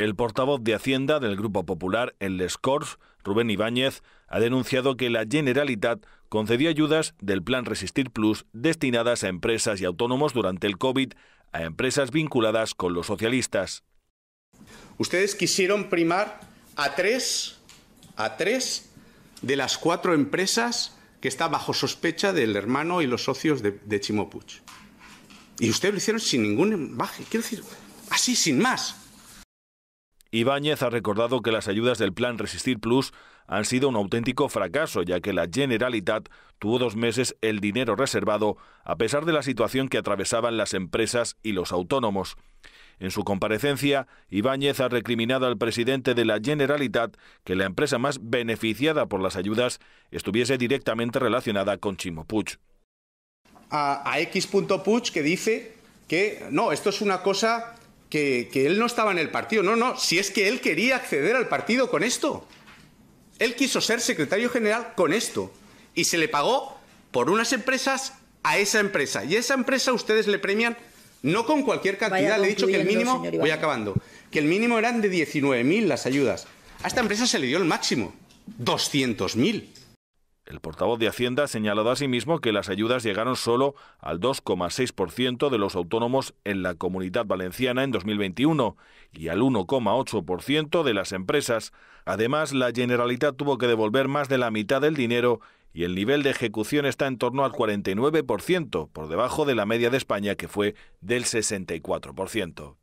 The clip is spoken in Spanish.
El portavoz de Hacienda del Grupo Popular el Les Rubén Ibáñez, ha denunciado que la Generalitat concedió ayudas del Plan Resistir Plus destinadas a empresas y autónomos durante el COVID, a empresas vinculadas con los socialistas. Ustedes quisieron primar a tres, a tres de las cuatro empresas que está bajo sospecha del hermano y los socios de, de Chimopuch. Y ustedes lo hicieron sin ningún baje, quiero decir, así, sin más. Ibáñez ha recordado que las ayudas del plan Resistir Plus han sido un auténtico fracaso, ya que la Generalitat tuvo dos meses el dinero reservado, a pesar de la situación que atravesaban las empresas y los autónomos. En su comparecencia, Ibáñez ha recriminado al presidente de la Generalitat que la empresa más beneficiada por las ayudas estuviese directamente relacionada con Chimo Puig. A, X. que dice que no, esto es una cosa que, él no estaba en el partido. No, no, si es que él quería acceder al partido con esto. Él quiso ser secretario general con esto. Y se le pagó por unas empresas a esa empresa. Y a esa empresa ustedes le premian no con cualquier cantidad. le he dicho que el mínimo, voy acabando, que el mínimo eran de 19.000 las ayudas. A esta empresa se le dio el máximo, 200.000. El portavoz de Hacienda ha señalado asimismo que las ayudas llegaron solo al 2,6% de los autónomos en la comunidad valenciana en 2021 y al 1,8% de las empresas. Además, la Generalitat tuvo que devolver más de la mitad del dinero y el nivel de ejecución está en torno al 49%, por debajo de la media de España que fue del 64%.